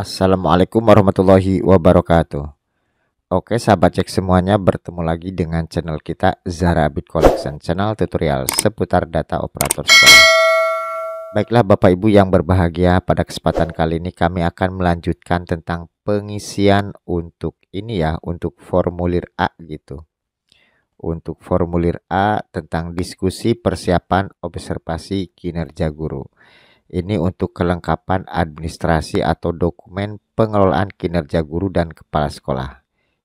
Assalamualaikum warahmatullahi wabarakatuh. Oke sahabat cek semuanya bertemu lagi dengan channel kita Zara Bit Collection channel tutorial seputar data operator sekolah. Baiklah Bapak Ibu yang berbahagia pada kesempatan kali ini kami akan melanjutkan tentang pengisian untuk ini ya untuk formulir A gitu untuk formulir A tentang diskusi persiapan observasi kinerja guru. Ini untuk kelengkapan administrasi atau dokumen pengelolaan kinerja guru dan kepala sekolah.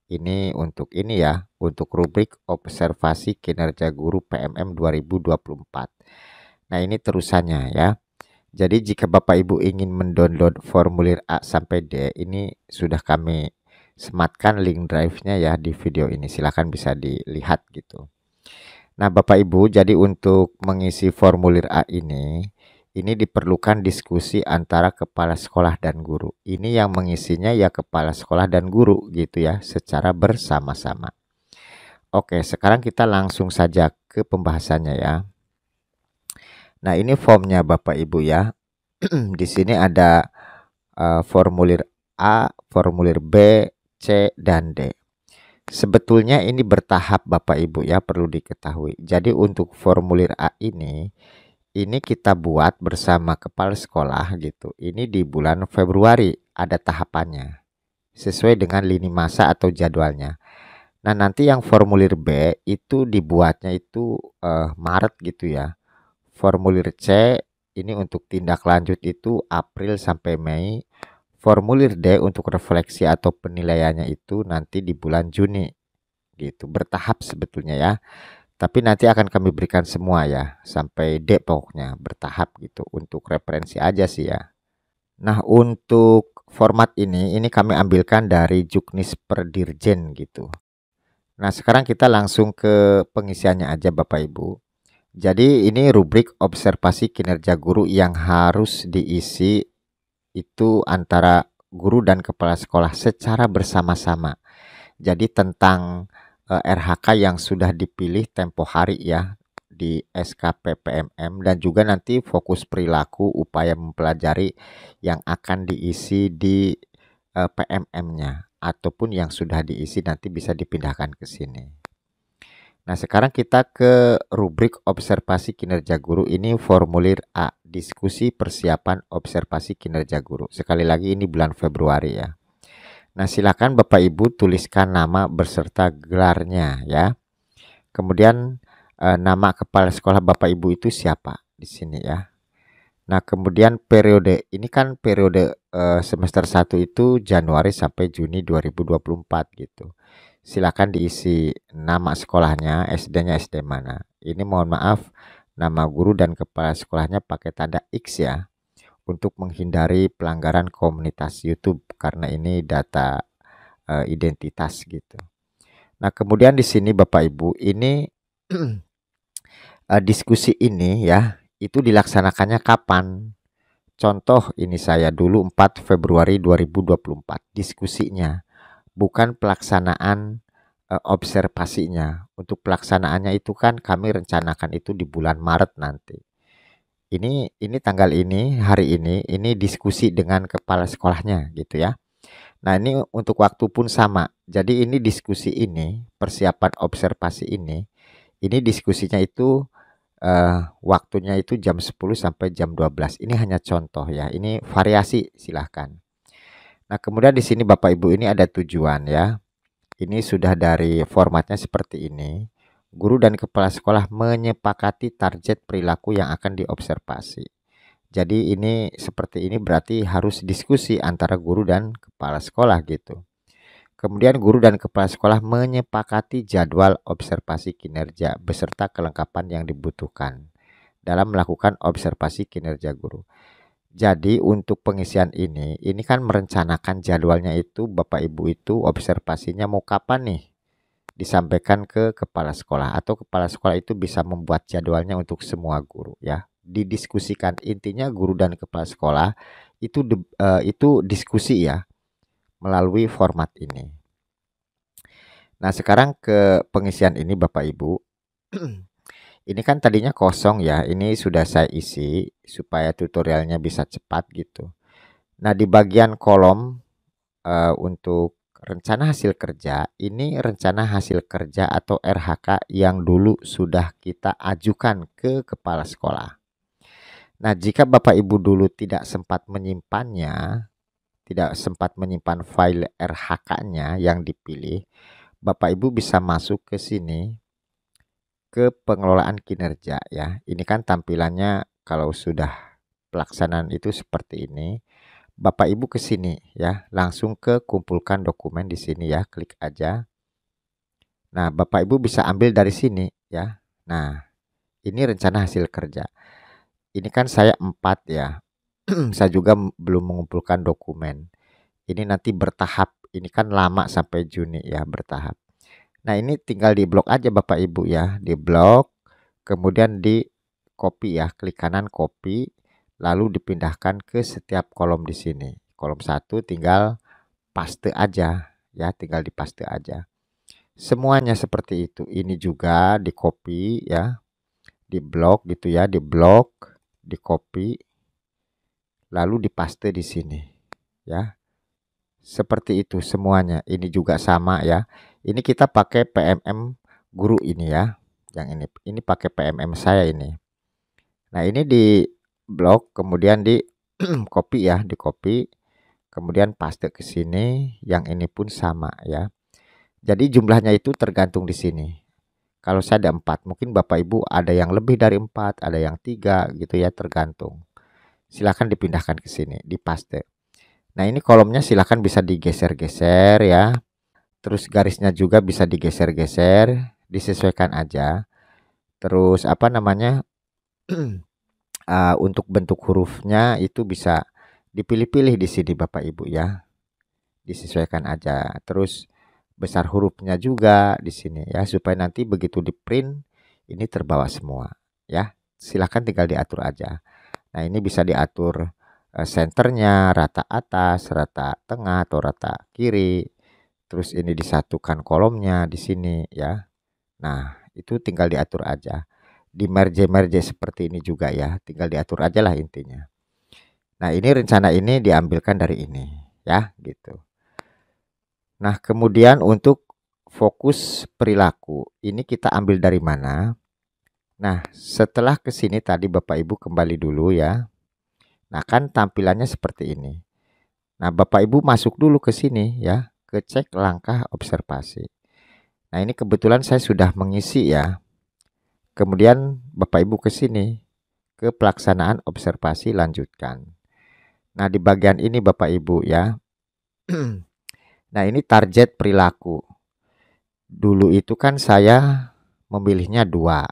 Ini untuk ini ya, untuk rubrik observasi kinerja guru PMM 2024. Nah, ini terusannya ya. Jadi jika Bapak Ibu ingin mendownload formulir A sampai D, ini sudah kami sematkan link drive-nya ya di video ini. Silahkan bisa dilihat gitu. Nah, Bapak Ibu, jadi untuk mengisi formulir A ini, ini diperlukan diskusi antara kepala sekolah dan guru. Ini yang mengisinya ya kepala sekolah dan guru gitu ya, secara bersama-sama. Oke, sekarang kita langsung saja ke pembahasannya ya. Nah, ini formnya Bapak Ibu ya. Di sini ada uh, formulir A, formulir B, C, dan D. Sebetulnya ini bertahap Bapak Ibu ya perlu diketahui. Jadi untuk formulir A ini ini kita buat bersama kepala sekolah gitu. Ini di bulan Februari ada tahapannya sesuai dengan lini masa atau jadwalnya. Nah, nanti yang formulir B itu dibuatnya itu eh, Maret gitu ya. Formulir C ini untuk tindak lanjut itu April sampai Mei. Formulir D untuk refleksi atau penilaiannya itu nanti di bulan Juni gitu. Bertahap sebetulnya ya tapi nanti akan kami berikan semua ya sampai D bertahap gitu untuk referensi aja sih ya nah untuk format ini ini kami ambilkan dari juknis per dirjen gitu nah sekarang kita langsung ke pengisiannya aja Bapak Ibu jadi ini rubrik observasi kinerja guru yang harus diisi itu antara guru dan kepala sekolah secara bersama-sama jadi tentang Eh, RHK yang sudah dipilih tempo hari ya di SKPPMM dan juga nanti fokus perilaku upaya mempelajari yang akan diisi di eh, PMM-nya ataupun yang sudah diisi nanti bisa dipindahkan ke sini. Nah, sekarang kita ke rubrik observasi kinerja guru. Ini formulir A, diskusi persiapan observasi kinerja guru. Sekali lagi ini bulan Februari ya. Nah, silakan Bapak Ibu tuliskan nama beserta gelarnya ya. Kemudian eh, nama kepala sekolah Bapak Ibu itu siapa di sini ya. Nah, kemudian periode ini kan periode eh, semester 1 itu Januari sampai Juni 2024 gitu. Silakan diisi nama sekolahnya, SD-nya SD mana. Ini mohon maaf nama guru dan kepala sekolahnya pakai tanda X ya untuk menghindari pelanggaran komunitas YouTube karena ini data e, identitas gitu. Nah, kemudian di sini Bapak Ibu, ini e, diskusi ini ya, itu dilaksanakannya kapan? Contoh ini saya dulu 4 Februari 2024 diskusinya, bukan pelaksanaan e, observasinya. Untuk pelaksanaannya itu kan kami rencanakan itu di bulan Maret nanti ini ini tanggal ini hari ini ini diskusi dengan kepala sekolahnya gitu ya. Nah ini untuk waktu pun sama. Jadi ini diskusi ini persiapan observasi ini ini diskusinya itu uh, waktunya itu jam 10 sampai jam 12. Ini hanya contoh ya. Ini variasi silahkan. Nah kemudian di sini Bapak Ibu ini ada tujuan ya. Ini sudah dari formatnya seperti ini. Guru dan kepala sekolah menyepakati target perilaku yang akan diobservasi. Jadi ini seperti ini berarti harus diskusi antara guru dan kepala sekolah gitu. Kemudian guru dan kepala sekolah menyepakati jadwal observasi kinerja beserta kelengkapan yang dibutuhkan dalam melakukan observasi kinerja guru. Jadi untuk pengisian ini, ini kan merencanakan jadwalnya itu Bapak Ibu itu observasinya mau kapan nih? disampaikan ke kepala sekolah atau kepala sekolah itu bisa membuat jadwalnya untuk semua guru ya didiskusikan intinya guru dan kepala sekolah itu de, uh, eh, itu diskusi ya melalui format ini nah sekarang ke pengisian ini bapak ibu ini kan tadinya kosong ya ini sudah saya isi supaya tutorialnya bisa cepat gitu nah di bagian kolom uh, untuk rencana hasil kerja ini rencana hasil kerja atau RHK yang dulu sudah kita ajukan ke kepala sekolah. Nah, jika Bapak Ibu dulu tidak sempat menyimpannya, tidak sempat menyimpan file RHK-nya yang dipilih, Bapak Ibu bisa masuk ke sini ke pengelolaan kinerja ya. Ini kan tampilannya kalau sudah pelaksanaan itu seperti ini. Bapak Ibu ke sini ya, langsung ke kumpulkan dokumen di sini ya, klik aja. Nah, Bapak Ibu bisa ambil dari sini ya. Nah, ini rencana hasil kerja. Ini kan saya empat ya. saya juga belum mengumpulkan dokumen. Ini nanti bertahap. Ini kan lama sampai Juni ya, bertahap. Nah, ini tinggal di blok aja Bapak Ibu ya, di blok kemudian di copy ya, klik kanan copy lalu dipindahkan ke setiap kolom di sini. Kolom satu tinggal paste aja ya, tinggal dipaste aja. Semuanya seperti itu. Ini juga di copy ya. Di blok gitu ya, di blok, di copy lalu dipaste di sini ya. Seperti itu semuanya. Ini juga sama ya. Ini kita pakai PMM guru ini ya. Yang ini ini pakai PMM saya ini. Nah, ini di blok kemudian di copy ya di copy kemudian paste ke sini yang ini pun sama ya jadi jumlahnya itu tergantung di sini kalau saya ada empat mungkin Bapak Ibu ada yang lebih dari empat ada yang tiga gitu ya tergantung silahkan dipindahkan ke sini di paste nah ini kolomnya silahkan bisa digeser-geser ya terus garisnya juga bisa digeser-geser disesuaikan aja terus apa namanya uh, untuk bentuk hurufnya itu bisa dipilih-pilih di sini Bapak Ibu ya. Disesuaikan aja. Terus besar hurufnya juga di sini ya supaya nanti begitu di print ini terbawa semua ya. Silahkan tinggal diatur aja. Nah, ini bisa diatur eh, senternya rata atas, rata tengah atau rata kiri. Terus ini disatukan kolomnya di sini ya. Nah, itu tinggal diatur aja di merge-merge seperti ini juga ya. Tinggal diatur aja lah intinya. Nah, ini rencana ini diambilkan dari ini ya, gitu. Nah, kemudian untuk fokus perilaku, ini kita ambil dari mana? Nah, setelah ke sini tadi Bapak Ibu kembali dulu ya. Nah, kan tampilannya seperti ini. Nah, Bapak Ibu masuk dulu ke sini ya, ke cek langkah observasi. Nah, ini kebetulan saya sudah mengisi ya. Kemudian Bapak Ibu ke sini ke pelaksanaan observasi lanjutkan. Nah, di bagian ini Bapak Ibu ya. nah, ini target perilaku. Dulu itu kan saya memilihnya dua.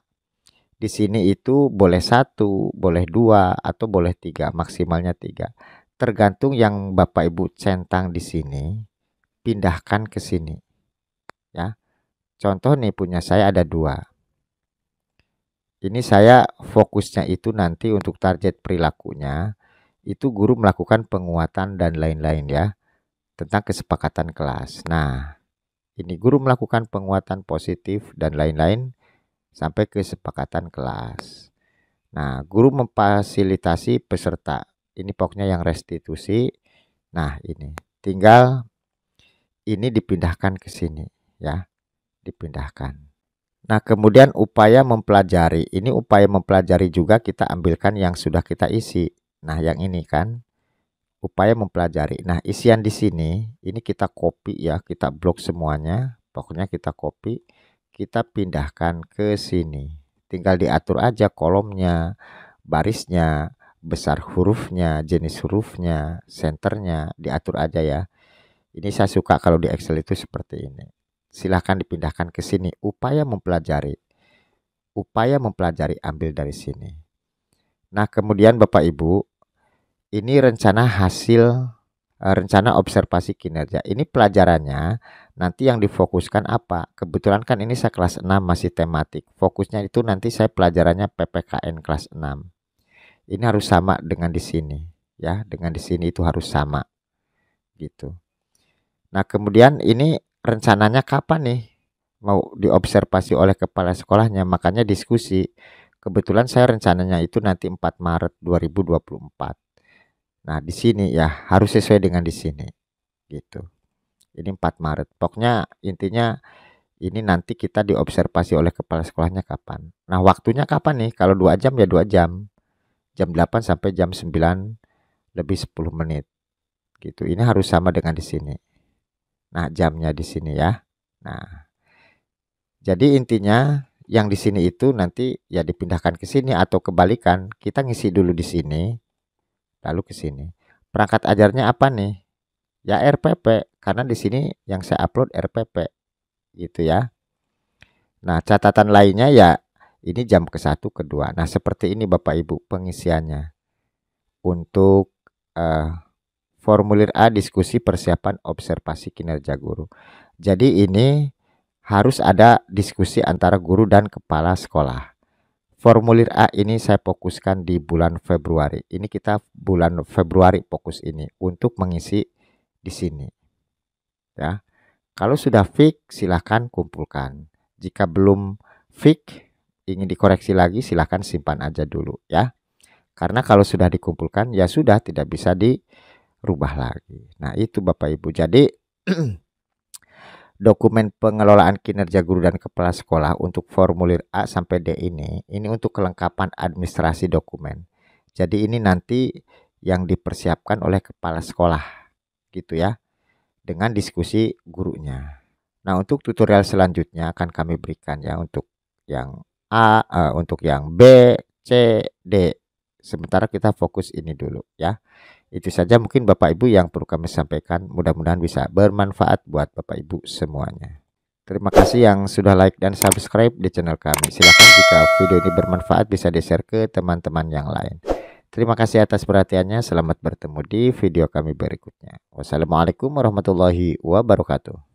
Di sini itu boleh satu, boleh dua, atau boleh tiga, maksimalnya tiga. Tergantung yang Bapak Ibu centang di sini, pindahkan ke sini. Ya, contoh nih punya saya ada dua ini saya fokusnya itu nanti untuk target perilakunya itu guru melakukan penguatan dan lain-lain ya tentang kesepakatan kelas. Nah, ini guru melakukan penguatan positif dan lain-lain sampai kesepakatan kelas. Nah, guru memfasilitasi peserta. Ini pokoknya yang restitusi. Nah, ini tinggal ini dipindahkan ke sini ya. Dipindahkan. Nah, kemudian upaya mempelajari. Ini upaya mempelajari juga kita ambilkan yang sudah kita isi. Nah, yang ini kan upaya mempelajari. Nah, isian di sini ini kita copy ya, kita blok semuanya. Pokoknya kita copy, kita pindahkan ke sini. Tinggal diatur aja kolomnya, barisnya, besar hurufnya, jenis hurufnya, Centernya diatur aja ya. Ini saya suka kalau di Excel itu seperti ini silahkan dipindahkan ke sini. Upaya mempelajari. Upaya mempelajari ambil dari sini. Nah, kemudian Bapak Ibu, ini rencana hasil eh, rencana observasi kinerja. Ini pelajarannya nanti yang difokuskan apa? Kebetulan kan ini saya kelas 6 masih tematik. Fokusnya itu nanti saya pelajarannya PPKN kelas 6. Ini harus sama dengan di sini ya, dengan di sini itu harus sama. Gitu. Nah, kemudian ini rencananya kapan nih mau diobservasi oleh kepala sekolahnya makanya diskusi kebetulan saya rencananya itu nanti 4 Maret 2024 nah di sini ya harus sesuai dengan di sini gitu ini 4 Maret pokoknya intinya ini nanti kita diobservasi oleh kepala sekolahnya kapan nah waktunya kapan nih kalau dua jam ya dua jam jam 8 sampai jam 9 lebih 10 menit gitu ini harus sama dengan di sini Nah, jamnya di sini ya. Nah, jadi intinya yang di sini itu nanti ya dipindahkan ke sini atau kebalikan. Kita ngisi dulu di sini, lalu ke sini. Perangkat ajarnya apa nih? Ya RPP, karena di sini yang saya upload RPP gitu ya. Nah, catatan lainnya ya ini jam ke satu ke dua. Nah, seperti ini Bapak Ibu pengisiannya. Untuk uh, Formulir A diskusi persiapan observasi kinerja guru. Jadi ini harus ada diskusi antara guru dan kepala sekolah. Formulir A ini saya fokuskan di bulan Februari. Ini kita bulan Februari fokus ini untuk mengisi di sini. Ya. Kalau sudah fix silahkan kumpulkan. Jika belum fix ingin dikoreksi lagi silahkan simpan aja dulu ya. Karena kalau sudah dikumpulkan ya sudah tidak bisa di rubah lagi. Nah, itu Bapak Ibu. Jadi dokumen pengelolaan kinerja guru dan kepala sekolah untuk formulir A sampai D ini, ini untuk kelengkapan administrasi dokumen. Jadi ini nanti yang dipersiapkan oleh kepala sekolah gitu ya dengan diskusi gurunya. Nah, untuk tutorial selanjutnya akan kami berikan ya untuk yang A, uh, untuk yang B, C, D Sementara kita fokus ini dulu ya. Itu saja mungkin Bapak Ibu yang perlu kami sampaikan. Mudah-mudahan bisa bermanfaat buat Bapak Ibu semuanya. Terima kasih yang sudah like dan subscribe di channel kami. Silahkan jika video ini bermanfaat bisa di-share ke teman-teman yang lain. Terima kasih atas perhatiannya. Selamat bertemu di video kami berikutnya. Wassalamualaikum warahmatullahi wabarakatuh.